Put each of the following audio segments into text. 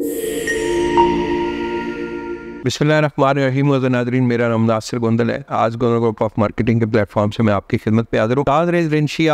Música नाजरीन मेरा नाम नासिर गोंदल है आज गोंदल ग्रुप ऑफ मार्केटिंग के प्लेटफॉर्म से मैं आपकी खिदमत पे हाजिर हूँ ताज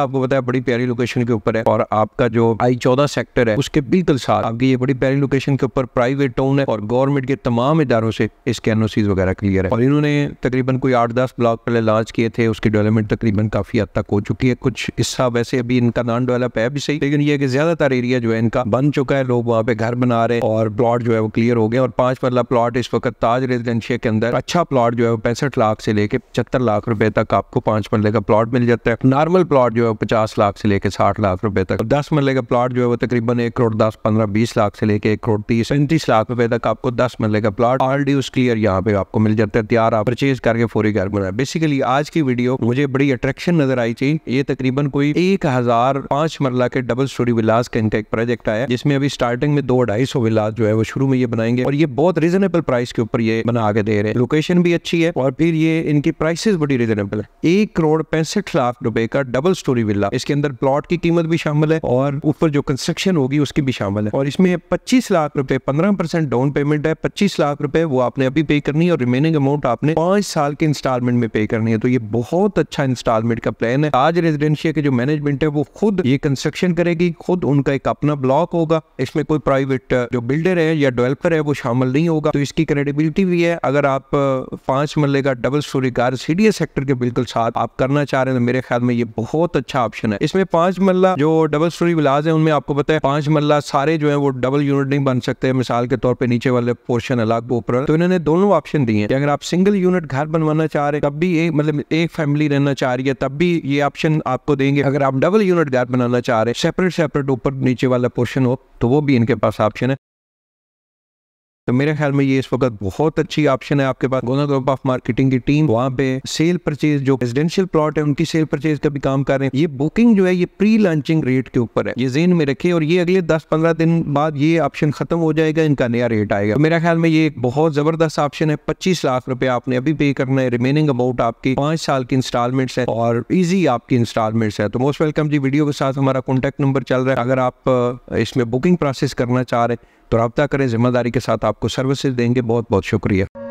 आपको बताया बड़ी प्यारी लोकेशन के ऊपर है और आपका जो आई चौदह सेक्टर है उसके बिल्कुल साथ आपकी ये बड़ी प्यारी लोकेशन के ऊपर प्राइवेट टाउन है और गवर्नमेंट के तमाम इदारों से इसके एनओसीज वगैरह क्लियर है और इन्होंने तकरीबन कोई आठ दस ब्लॉक पहले लॉन्च किए थे उसकी डेवलपमेंट तकरीबन काफी हद तक हो चुकी है कुछ हिस्सा वैसे अभी इनका नॉन डेवलप है भी सही लेकिन यह कि ज्यादातर एरिया जो है इनका बन चुका है लोग वहाँ पे घर बना रहे और प्लॉट जो है वो क्लियर हो गए और पांच मरला प्लॉट इस वक्त ताज रेजिडेंशिया के अंदर अच्छा प्लॉट जो है वो पैंसठ लाख से लेकर पचहत्तर लाख रुपए तक आपको पांच मरले का प्लॉट मिल जाता है नॉर्मल प्लॉट जो है पचास लाख से लेकर साठ लाख रुपए तक दस मरले का प्लॉट जो है वो तकरीबन एक करोड़ दस पंद्रह बीस लाख से लेकर एक करोड़ तीस पैंतीस लाख रुपए तक आपको दस मरले का प्लॉट ऑल उस क्लियर यहाँ पे आपको मिल जाता है तैयार आप परचेज करके फोरी घर बनाए बेसिकली आज की वीडियो मुझे बड़ी अट्रैक्शन नजर आई थी ये तकरीबन कोई एक हजार पांच मरला के डबल स्टोरी विलास का इनका एक प्रोजेक्ट आया जिसमें अभी स्टार्टिंग में दो ढाई सौ विलास जो है वो शुरू में ये बनाएंगे और ये बहुत रीजनेबल प्राइस के ऊपर ये बना के दे रहे हैं लोकेशन भी अच्छी है और फिर ये इनकी प्राइसेस बड़ी रिजनेबल है एक करोड़ पैंसठ लाख रुपए का डबल स्टोरी विला इसके अंदर प्लॉट की कीमत भी शामिल है और ऊपर जो कंस्ट्रक्शन होगी उसकी भी शामिल है और इसमें पच्चीस लाख रुपए पंद्रह डाउन पेमेंट है पच्चीस लाख रुपए वो आपने अभी पे करनी है और रिमेनिंग अमाउंट आपने पांच साल के इंस्टॉलमेंट में पे करनी है तो ये बहुत अच्छा इंस्टॉलमेंट का प्लान है आज रेजिडेंशिया के जो मैनेजमेंट है वो खुद ये कंस्ट्रक्शन करेगी खुद उनका एक अपना ब्लॉक होगा इसमें कोई प्राइवेट जो बिल्डर है या डेवलपर है वो शामिल नहीं होगा तो इसकी क्रेडिट रिलेटेबिलिटी भी है अगर आप पांच मरले का डबल स्टोरी कार सी डी सेक्टर के बिल्कुल साथ आप करना चाह रहे हैं तो मेरे ख्याल में ये बहुत अच्छा ऑप्शन है इसमें पांच मरला जो डबल स्टोरी विलाज है उनमें आपको पता है पांच मरला सारे जो है वो डबल यूनिट नहीं बन सकते मिसाल के तौर पर नीचे वाले पोर्शन अलग ऊपर तो इन्होंने दोनों ऑप्शन दिए हैं अगर आप सिंगल यूनिट घर बनवाना चाह रहे तब भी एक मतलब एक फैमिली रहना चाह रही है तब भी ये ऑप्शन आपको देंगे अगर आप डबल यूनिट घर बनाना चाह रहे सेपरेट सेपरेट ऊपर नीचे वाला पोर्शन हो तो वो भी इनके पास ऑप्शन है तो मेरे ख्याल में ये इस वक्त बहुत अच्छी ऑप्शन है आपके पास गोना ग्रुप ऑफ मार्केटिंग की टीम वहाँ पे सेल परचेज जो रेजिडेंशियल प्लॉट है उनकी सेल परचेज का भी काम कर रहे हैं ये बुकिंग जो है ये प्री लॉन्चिंग रेट के ऊपर है ये जेन में रखे और ये अगले दस पंद्रह दिन बाद ये ऑप्शन खत्म हो जाएगा इनका नया रेट आएगा तो मेरा ख्याल में ये एक बहुत जबरदस्त ऑप्शन है पच्चीस लाख रुपए आपने अभी पे करना है रिमेनिंग अमाउंट आपकी पांच साल की इंस्टॉलमेंट्स है और ईजी आपकी इंस्टॉलमेंट्स है तो मोस्ट वेलकम जी वीडियो के साथ हमारा कॉन्टेक्ट नंबर चल रहा है अगर आप इसमें बुकिंग प्रोसेस करना चाह रहे हैं तो रबता करें जिम्मेदारी के साथ आप आपको सर्विसेज देंगे बहुत बहुत शुक्रिया